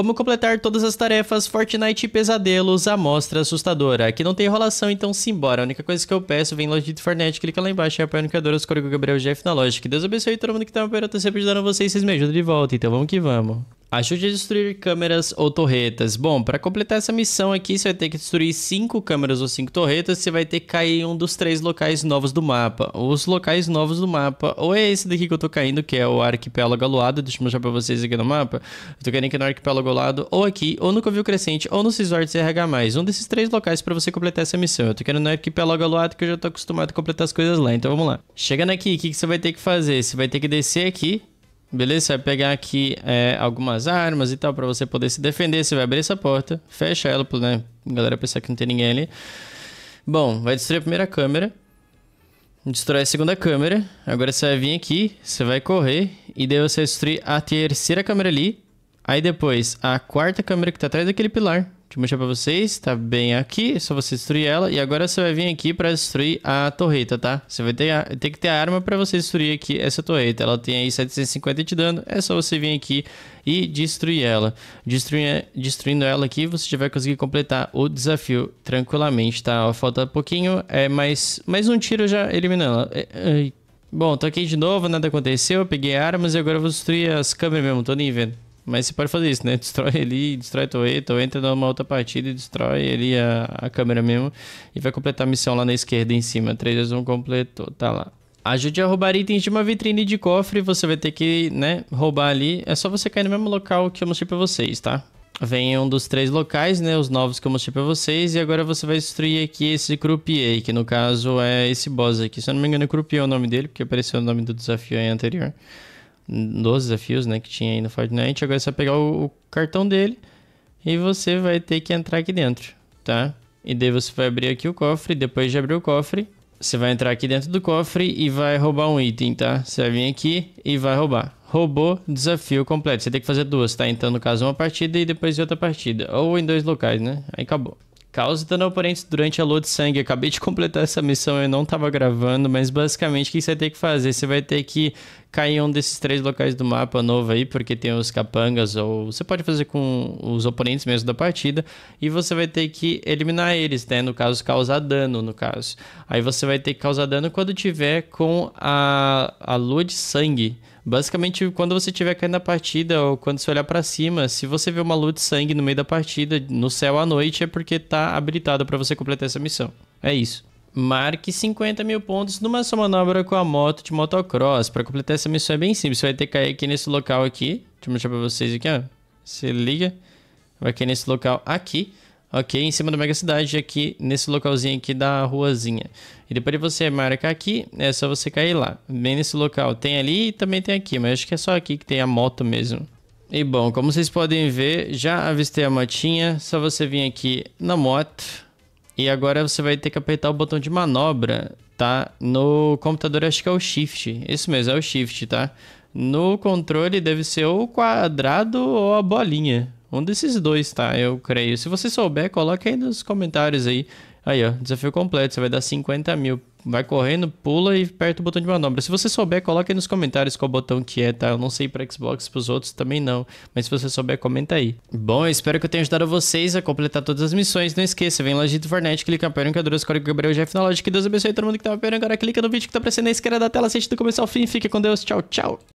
Como completar todas as tarefas Fortnite Pesadelos, amostra é assustadora. Aqui não tem enrolação, então simbora. A única coisa que eu peço, vem loja de Fortnite, clica lá embaixo, e é apoia no criador, os código Gabriel Jeff na loja. Que Deus abençoe todo mundo que tá tô sempre ajudando vocês, vocês me ajudam de volta. Então vamos que vamos. Ajude a destruir câmeras ou torretas. Bom, para completar essa missão aqui, você vai ter que destruir 5 câmeras ou 5 torretas. Você vai ter que cair em um dos três locais novos do mapa. Os locais novos do mapa, ou é esse daqui que eu tô caindo, que é o arquipélago aluado. Deixa eu mostrar para vocês aqui no mapa. Eu tô caindo aqui no arquipélago aluado, ou aqui, ou no Covil Crescente, ou no Cisort RH+. Um desses três locais para você completar essa missão. Eu tô querendo no arquipélago aluado, que eu já tô acostumado a completar as coisas lá. Então vamos lá. Chegando aqui, o que, que você vai ter que fazer? Você vai ter que descer aqui Beleza? Você vai pegar aqui é, algumas armas e tal para você poder se defender. Você vai abrir essa porta, fecha ela, né? A galera pensar que não tem ninguém ali. Bom, vai destruir a primeira câmera. destruir a segunda câmera. Agora você vai vir aqui, você vai correr. E daí você vai destruir a terceira câmera ali. Aí depois, a quarta câmera que tá atrás daquele pilar. Deixa eu mostrar pra vocês, tá bem aqui, é só você destruir ela. E agora você vai vir aqui pra destruir a torreta, tá? Você vai ter, a, ter que ter a arma pra você destruir aqui essa torreta. Ela tem aí 750 de dano, é só você vir aqui e destruir ela. Destruir, destruindo ela aqui, você já vai conseguir completar o desafio tranquilamente, tá? Ó, falta pouquinho, é mais, mais um tiro já eliminando ela. É, é, bom, toquei de novo, nada aconteceu, eu peguei armas e agora eu vou destruir as câmeras mesmo, tô nem vendo. Mas você pode fazer isso, né? Destrói ele, destrói Toeto, ou entra numa outra partida e destrói ele a, a câmera mesmo. E vai completar a missão lá na esquerda em cima. 3 vezes 1 completou, tá lá. Ajude a roubar itens de uma vitrine de cofre, você vai ter que, né, roubar ali. É só você cair no mesmo local que eu mostrei pra vocês, tá? Vem um dos três locais, né, os novos que eu mostrei pra vocês. E agora você vai destruir aqui esse croupier, que no caso é esse boss aqui. Se eu não me engano é croupier o nome dele, porque apareceu o nome do desafio aí anterior dos desafios né, que tinha aí no Fortnite. Agora é só pegar o, o cartão dele e você vai ter que entrar aqui dentro, tá? E daí você vai abrir aqui o cofre, depois de abrir o cofre, você vai entrar aqui dentro do cofre e vai roubar um item, tá? Você vai vir aqui e vai roubar. Roubou, desafio completo. Você tem que fazer duas, tá? Então, no caso, uma partida e depois outra partida. Ou em dois locais, né? Aí acabou. Causa dano oponente durante a lua de sangue. acabei de completar essa missão, eu não estava gravando, mas basicamente o que você vai ter que fazer? Você vai ter que cair em um desses três locais do mapa novo aí, porque tem os capangas, ou você pode fazer com os oponentes mesmo da partida, e você vai ter que eliminar eles, né? No caso, causar dano, no caso. Aí você vai ter que causar dano quando tiver com a, a lua de sangue Basicamente, quando você estiver caindo na partida ou quando você olhar para cima, se você vê uma luz de sangue no meio da partida, no céu à noite, é porque tá habilitado para você completar essa missão. É isso. Marque 50 mil pontos numa sua manobra com a moto de motocross. Para completar essa missão é bem simples. Você vai ter que cair aqui nesse local aqui. Deixa eu mostrar para vocês aqui, ó. Se liga. Vai cair nesse local aqui. Ok, em cima da Mega Cidade, aqui nesse localzinho aqui da ruazinha. E depois de você marcar aqui, é só você cair lá. Bem nesse local. Tem ali e também tem aqui, mas acho que é só aqui que tem a moto mesmo. E bom, como vocês podem ver, já avistei a motinha. Só você vir aqui na moto. E agora você vai ter que apertar o botão de manobra, tá? No computador acho que é o Shift. Isso mesmo, é o Shift, tá? No controle deve ser ou o quadrado ou a bolinha. Um desses dois, tá? Eu creio. Se você souber, coloque aí nos comentários aí. Aí, ó, desafio completo, você vai dar 50 mil. Vai correndo, pula e aperta o botão de manobra. Se você souber, coloque aí nos comentários qual botão que é, tá? Eu não sei para Xbox, pros outros também não. Mas se você souber, comenta aí. Bom, eu espero que eu tenha ajudado vocês a completar todas as missões. Não esqueça, vem lá de Fortnite, clica na perna, que adoro, escolhe Gabriel Jeff na loja. Que Deus abençoe todo mundo que tá vendo Agora clica no vídeo que tá aparecendo na esquerda da tela, assiste do começo ao fim. Fica com Deus, tchau, tchau.